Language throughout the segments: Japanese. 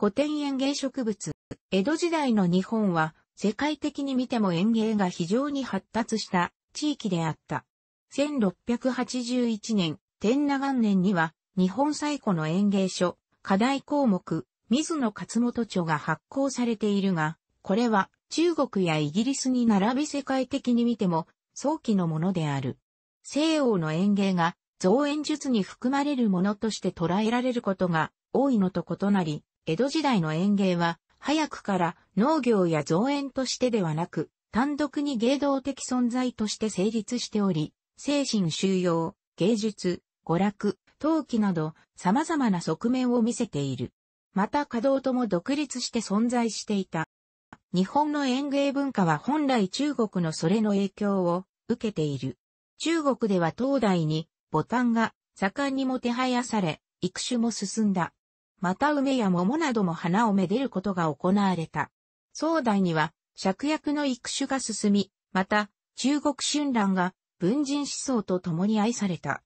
古典園芸植物。江戸時代の日本は、世界的に見ても園芸が非常に発達した地域であった。1681年、天南元年には、日本最古の園芸書、課題項目、水野勝元著が発行されているが、これは中国やイギリスに並び世界的に見ても早期のものである。西欧の園芸が造園術に含まれるものとして捉えられることが多いのと異なり、江戸時代の園芸は、早くから農業や造園としてではなく、単独に芸道的存在として成立しており、精神収容、芸術、娯楽、陶器など様々な側面を見せている。また稼働とも独立して存在していた。日本の園芸文化は本来中国のそれの影響を受けている。中国では東大にボタンが盛んにもてはやされ、育種も進んだ。また梅や桃なども花をめでることが行われた。宋代には、芍薬の育種が進み、また、中国春蘭が文人思想と共に愛された。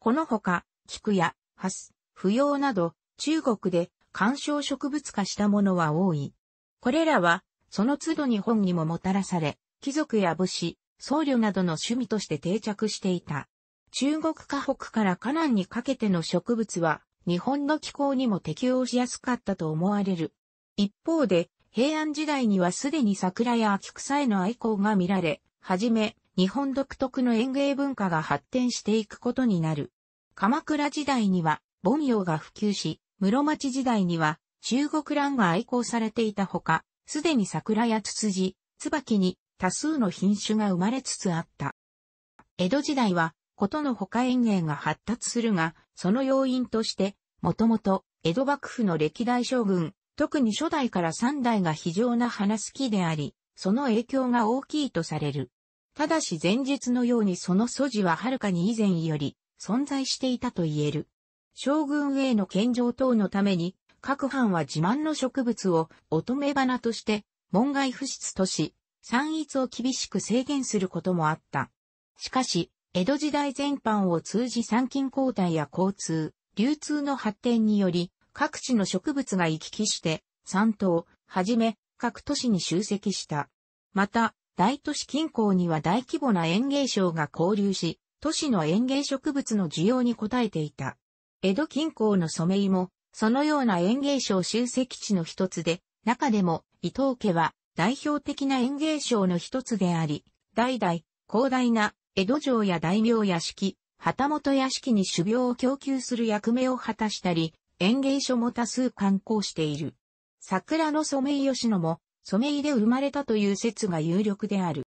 このほか、菊や、ハス、不など、中国で観賞植物化したものは多い。これらは、その都度日本にももたらされ、貴族や武士、僧侶などの趣味として定着していた。中国河北から河南にかけての植物は、日本の気候にも適応しやすかったと思われる。一方で、平安時代にはすでに桜や秋草への愛好が見られ、はじめ、日本独特の園芸文化が発展していくことになる。鎌倉時代には、盆葉が普及し、室町時代には、中国蘭が愛好されていたほか、すでに桜やツツジ、椿に多数の品種が生まれつつあった。江戸時代は、ことのほか園芸が発達するが、その要因として、もともと、江戸幕府の歴代将軍、特に初代から三代が非常な花好きであり、その影響が大きいとされる。ただし前述のようにその素地ははるかに以前より存在していたと言える。将軍への献上等のために、各藩は自慢の植物を乙女花として、門外不出とし、散逸を厳しく制限することもあった。しかし、江戸時代全般を通じ参勤交代や交通、流通の発展により、各地の植物が行き来して、山東、はじめ、各都市に集積した。また、大都市近郊には大規模な園芸商が交流し、都市の園芸植物の需要に応えていた。江戸近郊の染井も、そのような園芸商集積地の一つで、中でも伊藤家は代表的な園芸商の一つであり、代々広大な江戸城や大名屋敷、旗本屋敷に種苗を供給する役目を果たしたり、園芸所も多数観光している。桜の染井吉野も、染井で生まれたという説が有力である。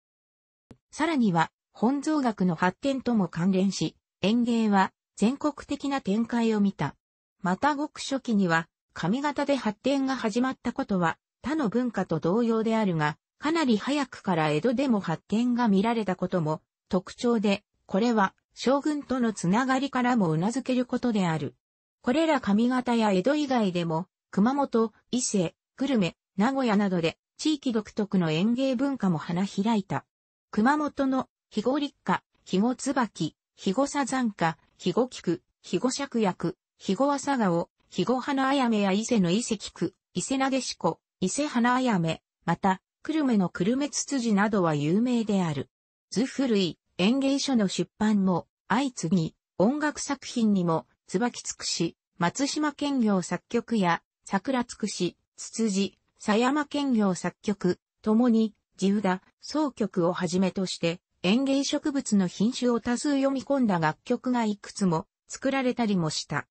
さらには、本草学の発展とも関連し、園芸は全国的な展開を見た。また極初期には、上方で発展が始まったことは、他の文化と同様であるが、かなり早くから江戸でも発展が見られたことも特徴で、これは将軍とのつながりからも頷けることである。これら上方や江戸以外でも、熊本、伊勢、久留米、名古屋などで地域独特の園芸文化も花開いた。熊本の肥後立花、肥後椿、肥後さざんカ、肥後菊、肥後芍薬、肥後朝顔、肥後花あやめや伊勢の伊勢菊、伊勢なでしこ、伊勢花あやめ、また、久留米の久留米つつじなどは有名である。図古い演芸書の出版も相次ぎ、音楽作品にも、椿つくし、松島県業作曲や、桜つくし、つつじ、佐山県業作曲、ともに、自由だ、総曲をはじめとして、園芸植物の品種を多数読み込んだ楽曲がいくつも作られたりもした。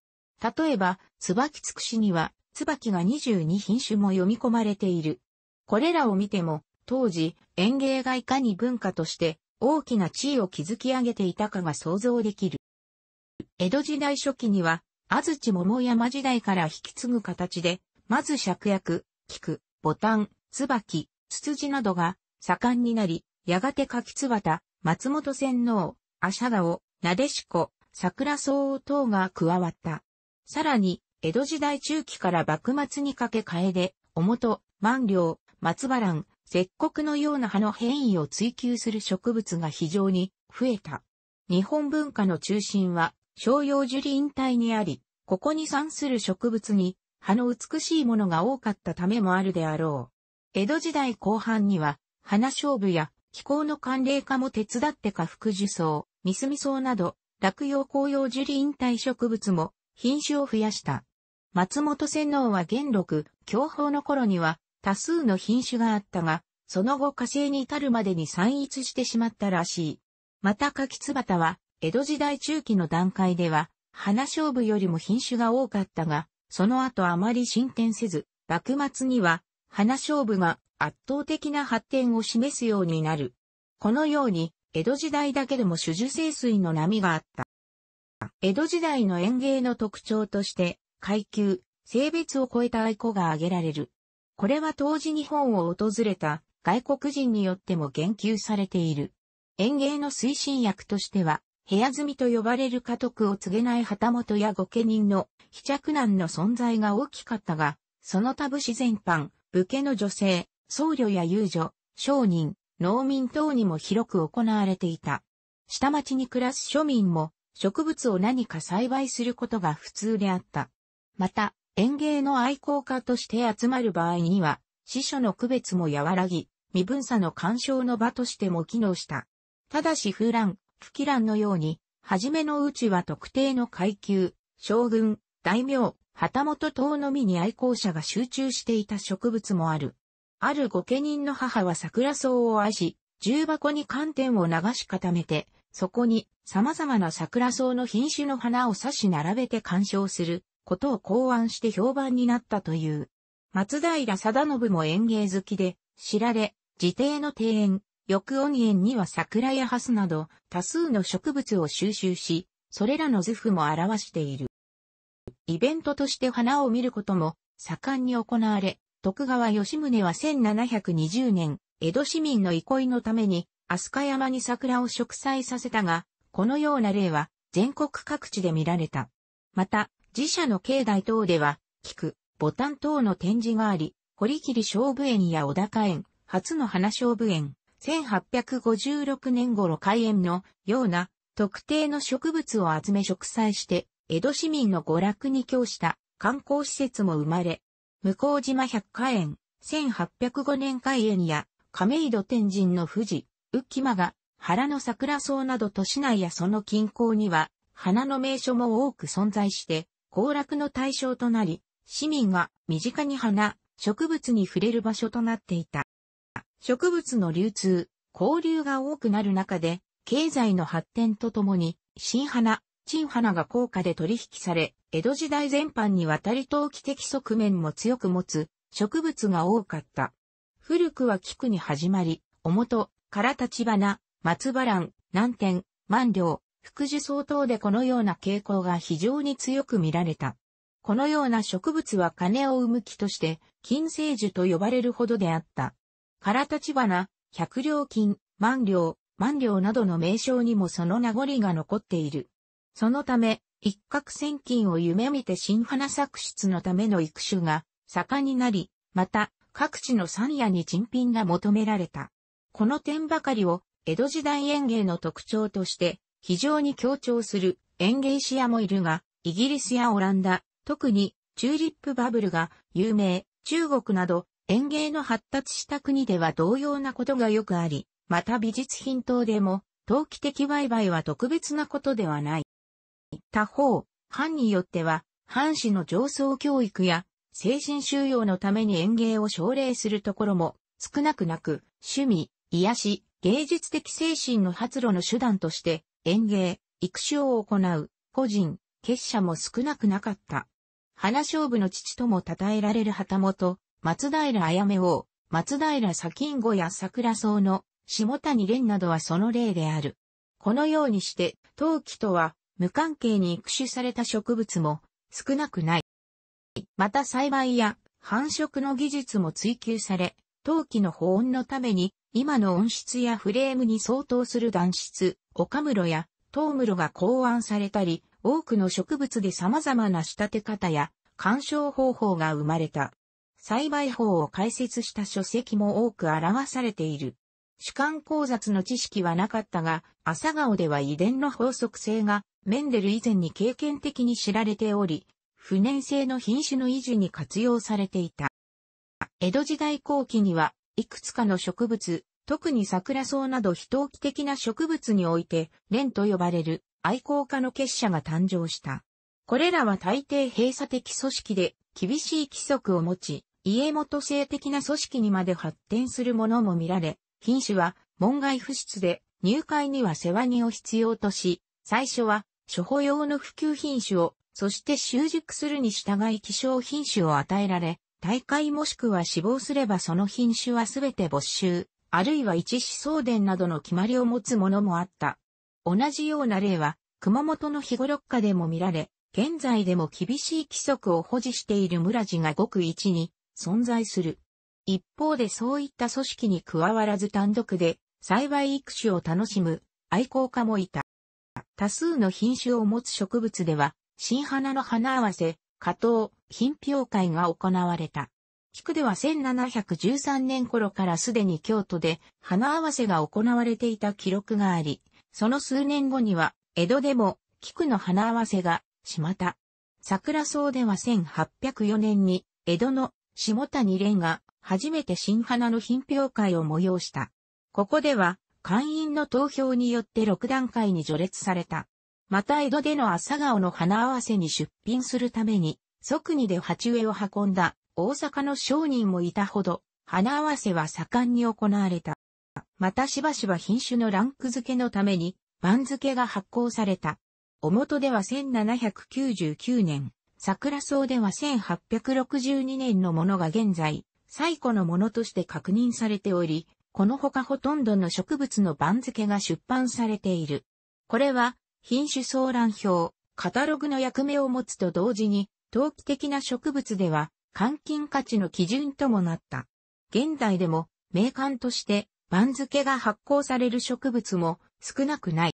例えば、椿つくしには、椿が22品種も読み込まれている。これらを見ても、当時、園芸がいかに文化として大きな地位を築き上げていたかが想像できる。江戸時代初期には、安土桃山時代から引き継ぐ形で、まず芍薬、菊、ボタン、椿、ツツジなどが盛んになり、やがて柿津松本仙脳、足顔、なでしこ、桜草等が加わった。さらに、江戸時代中期から幕末にかけ替えで、おもと、万両、松原石国のような葉の変異を追求する植物が非常に増えた。日本文化の中心は、商用樹林帯にあり、ここに産する植物に、葉の美しいものが多かったためもあるであろう。江戸時代後半には、花勝負や気候の寒冷化も手伝って下腹樹草、ミスミ草など、落葉紅葉樹林帯植物も品種を増やした。松本仙能は元禄、享保の頃には、多数の品種があったが、その後火星に至るまでに散逸してしまったらしい。また柿ツバタは、江戸時代中期の段階では、花勝負よりも品種が多かったが、その後あまり進展せず、幕末には、花勝負が圧倒的な発展を示すようになる。このように、江戸時代だけでも種樹生水の波があった。江戸時代の園芸の特徴として、階級、性別を超えた愛子が挙げられる。これは当時日本を訪れた外国人によっても言及されている。園芸の推進薬としては、部屋住みと呼ばれる家督を告げない旗本や御家人の非着難の存在が大きかったが、その他武士全般、武家の女性、僧侶や遊女、商人、農民等にも広く行われていた。下町に暮らす庶民も植物を何か栽培することが普通であった。また、園芸の愛好家として集まる場合には、司書の区別も和らぎ、身分差の干渉の場としても機能した。ただし風乱、不気蘭のように、初めのうちは特定の階級、将軍、大名、旗本等のみに愛好者が集中していた植物もある。ある御家人の母は桜草を愛し、重箱に寒天を流し固めて、そこに様々な桜草の品種の花を差し並べて鑑賞することを考案して評判になったという。松平定信も園芸好きで、知られ、自邸の庭園、翼音園には桜やハスなど多数の植物を収集し、それらの図譜も表している。イベントとして花を見ることも盛んに行われ、徳川吉宗は1720年、江戸市民の憩いのために、飛鳥山に桜を植栽させたが、このような例は全国各地で見られた。また、自社の境内等では、菊、ボタン等の展示があり、堀切勝負園や小高園、初の花勝負園、1856年頃開園のような特定の植物を集め植栽して、江戸市民の娯楽に供した観光施設も生まれ、向島百花園、1805年開園や、亀戸天神の富士、浮間が、原の桜草など都市内やその近郊には、花の名所も多く存在して、行楽の対象となり、市民が身近に花、植物に触れる場所となっていた。植物の流通、交流が多くなる中で、経済の発展とともに、新花、陳花が高価で取引され、江戸時代全般にわたり投機的側面も強く持つ植物が多かった。古くは菊に始まり、おもと、から立花、松原南天、万両、福寿相当でこのような傾向が非常に強く見られた。このような植物は金を生む木として、金星樹と呼ばれるほどであった。唐立花、百両金、万両、万両などの名称にもその名残が残っている。そのため、一攫千金を夢見て新花作出のための育種が盛んになり、また、各地の山野に珍品が求められた。この点ばかりを、江戸時代園芸の特徴として、非常に強調する園芸師屋もいるが、イギリスやオランダ、特にチューリップバブルが有名、中国など園芸の発達した国では同様なことがよくあり、また美術品等でも、投機的売買は特別なことではない。他方、藩によっては、藩士の上層教育や、精神収容のために園芸を奨励するところも、少なくなく、趣味、癒し、芸術的精神の発露の手段として、園芸、育種を行う、個人、結社も少なくなかった。花勝負の父とも称えられる旗本、松平綾め王、松平砂金吾や桜草の下谷蓮などはその例である。このようにして、陶器とは無関係に育種された植物も少なくない。また栽培や繁殖の技術も追求され、陶器の保温のために今の音質やフレームに相当する断質、岡室やトウムロが考案されたり、多くの植物で様々な仕立て方や鑑賞方法が生まれた。栽培法を解説した書籍も多く表されている。主観考察の知識はなかったが、朝顔では遺伝の法則性がメンデル以前に経験的に知られており、不燃性の品種の維持に活用されていた。江戸時代後期にはいくつかの植物、特に桜草など非等期的な植物において、蓮と呼ばれる愛好家の結社が誕生した。これらは大抵閉鎖的組織で厳しい規則を持ち、家元性的な組織にまで発展するものも見られ、品種は門外不出で入会には世話人を必要とし、最初は処方用の普及品種を、そして習熟するに従い希少品種を与えられ、大会もしくは死亡すればその品種はすべて没収、あるいは一子相伝などの決まりを持つものもあった。同じような例は、熊本の日頃下でも見られ、現在でも厳しい規則を保持している村地がごく一に存在する。一方でそういった組織に加わらず単独で栽培育種を楽しむ愛好家もいた。多数の品種を持つ植物では、新花の花合わせ、加藤、品評会が行われた。菊では1713年頃からすでに京都で花合わせが行われていた記録があり、その数年後には江戸でも菊の花合わせがしまた。桜草では1804年に江戸の下谷蓮が初めて新花の品評会を催した。ここでは会員の投票によって6段階に序列された。また江戸での朝顔の花合わせに出品するために即にで鉢植えを運んだ大阪の商人もいたほど、花合わせは盛んに行われた。またしばしば品種のランク付けのために、番付が発行された。おもとでは1799年、桜草では1862年のものが現在、最古のものとして確認されており、このほかほとんどの植物の番付が出版されている。これは、品種相談表、カタログの役目を持つと同時に、長期的な植物では、換金価値の基準ともなった。現代でも、名鑑として、番付が発行される植物も少なくない。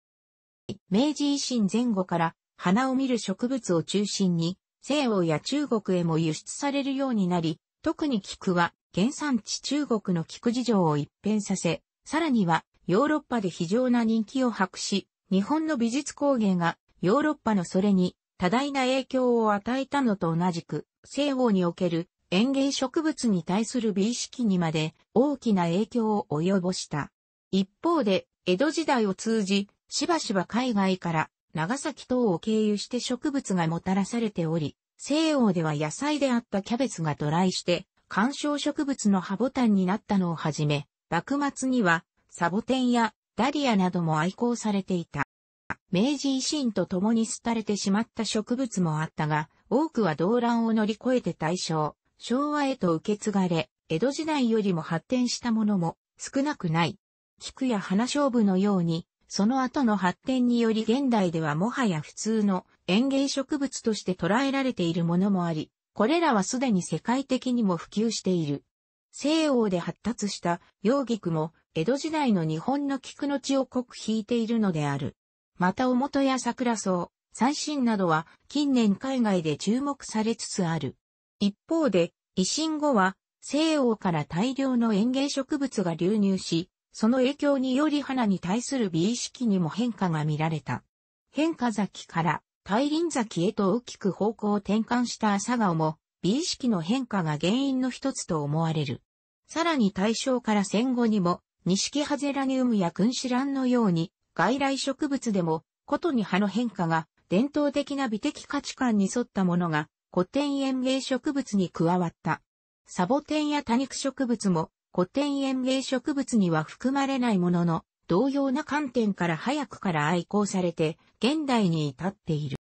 明治維新前後から花を見る植物を中心に、西欧や中国へも輸出されるようになり、特に菊は原産地中国の菊事情を一変させ、さらにはヨーロッパで非常な人気を博し、日本の美術工芸がヨーロッパのそれに多大な影響を与えたのと同じく、西欧における園芸植物に対する美意識にまで大きな影響を及ぼした。一方で、江戸時代を通じ、しばしば海外から長崎等を経由して植物がもたらされており、西欧では野菜であったキャベツが渡来して、観賞植物の葉ボタンになったのをはじめ、幕末にはサボテンやダリアなども愛好されていた。明治維新と共に廃れてしまった植物もあったが、多くは動乱を乗り越えて大正、昭和へと受け継がれ、江戸時代よりも発展したものも少なくない。菊や花勝負のように、その後の発展により現代ではもはや普通の園芸植物として捉えられているものもあり、これらはすでに世界的にも普及している。西欧で発達した洋菊も江戸時代の日本の菊の血を濃く引いているのである。またおもとや桜草、最新などは近年海外で注目されつつある。一方で、維新後は西欧から大量の園芸植物が流入し、その影響により花に対する美意識にも変化が見られた。変化咲きから大輪咲きへと大きく方向を転換した朝顔も美意識の変化が原因の一つと思われる。さらに大正から戦後にも、木ハゼラニウムや君子蘭のように外来植物でも、ことに葉の変化が伝統的な美的価値観に沿ったものが古典園芸植物に加わった。サボテンや多肉植物も古典園芸植物には含まれないものの、同様な観点から早くから愛好されて、現代に至っている。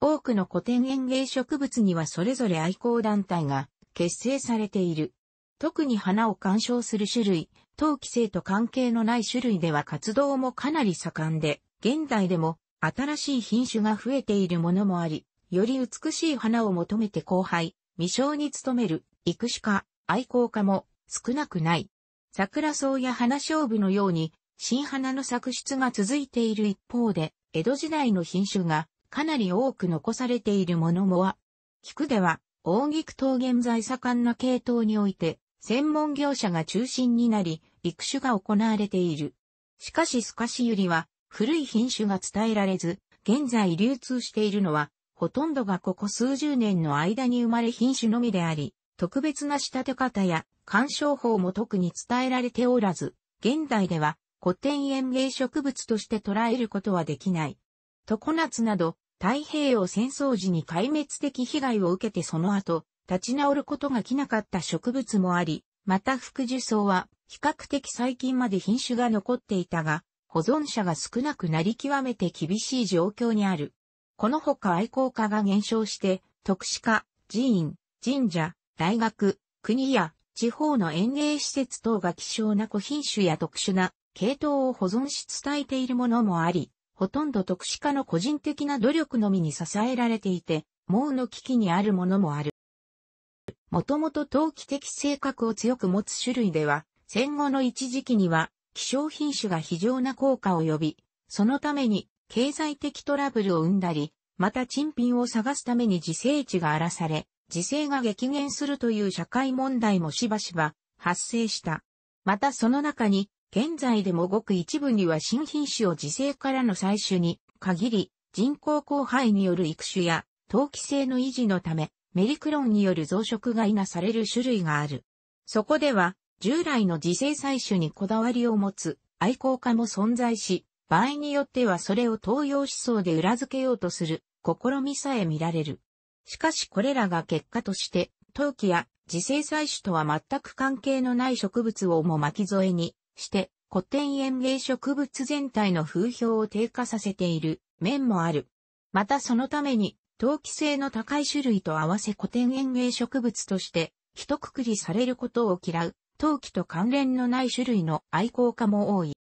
多くの古典園芸植物にはそれぞれ愛好団体が結成されている。特に花を鑑賞する種類、党規制と関係のない種類では活動もかなり盛んで、現代でも新しい品種が増えているものもあり、より美しい花を求めて後輩、未生に努める、育種家、愛好家も少なくない。桜草や花勝負のように、新花の作出が続いている一方で、江戸時代の品種がかなり多く残されているものもは、菊では、大菊桃現在盛んな系統において、専門業者が中心になり、育種が行われている。しかしスカシユリは古い品種が伝えられず、現在流通しているのは、ほとんどがここ数十年の間に生まれ品種のみであり、特別な仕立て方や鑑賞法も特に伝えられておらず、現代では古典園芸植物として捉えることはできない。常夏など、太平洋戦争時に壊滅的被害を受けてその後、立ち直ることがきなかった植物もあり、また副樹草は比較的最近まで品種が残っていたが、保存者が少なくなり極めて厳しい状況にある。このほか愛好家が減少して、特殊化、寺院、神社、大学、国や地方の園芸施設等が希少な古品種や特殊な系統を保存し伝えているものもあり、ほとんど特殊化の個人的な努力のみに支えられていて、もうの危機にあるものもある。もともと陶器的性格を強く持つ種類では、戦後の一時期には、希少品種が非常な効果を呼び、そのために経済的トラブルを生んだり、また珍品を探すために自生地が荒らされ、自生が激減するという社会問題もしばしば発生した。またその中に、現在でもごく一部には新品種を自生からの採取に限り、人工交配による育種や陶器性の維持のため、メリクロンによる増殖が否される種類がある。そこでは、従来の自生採取にこだわりを持つ愛好家も存在し、場合によってはそれを東洋思想で裏付けようとする試みさえ見られる。しかしこれらが結果として、陶器や自生採取とは全く関係のない植物をも巻き添えにして、古典園芸植物全体の風評を低下させている面もある。またそのために陶器性の高い種類と合わせ古典園芸植物として、一括りされることを嫌う、陶器と関連のない種類の愛好家も多い。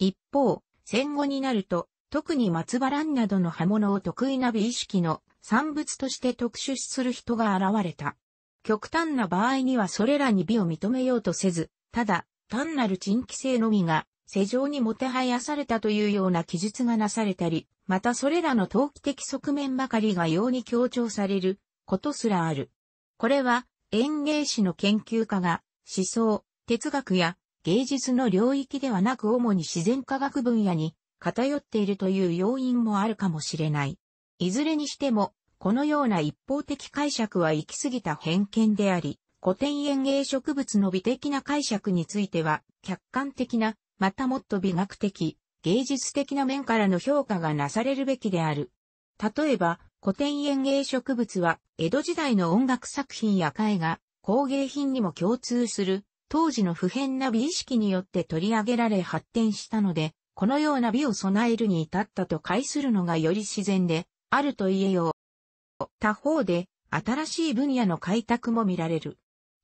一方、戦後になると、特に松葉蘭などの刃物を得意な美意識の産物として特殊する人が現れた。極端な場合にはそれらに美を認めようとせず、ただ、単なる珍奇性のみが、世情にもてはやされたというような記述がなされたり、またそれらの投機的側面ばかりが容に強調されることすらある。これは園芸史の研究家が思想、哲学や芸術の領域ではなく主に自然科学分野に偏っているという要因もあるかもしれない。いずれにしても、このような一方的解釈は行き過ぎた偏見であり、古典園芸植物の美的な解釈については、客観的な、またもっと美学的、芸術的な面からの評価がなされるべきである。例えば、古典園芸植物は、江戸時代の音楽作品や絵画、工芸品にも共通する、当時の普遍な美意識によって取り上げられ発展したので、このような美を備えるに至ったと解するのがより自然で、あると言えよう。他方で、新しい分野の開拓も見られる。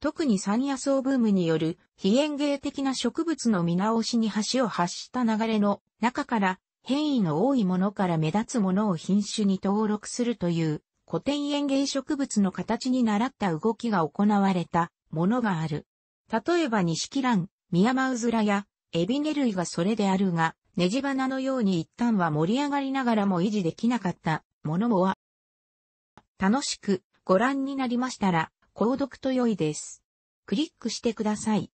特に山野草ブームによる非園芸的な植物の見直しに橋を発した流れの中から変異の多いものから目立つものを品種に登録するという古典園芸植物の形に習った動きが行われたものがある。例えば錦蘭、ミヤマウズラやエビネ類がそれであるが、ネジ花のように一旦は盛り上がりながらも維持できなかったものもは、楽しくご覧になりましたら、購読と良いです。クリックしてください。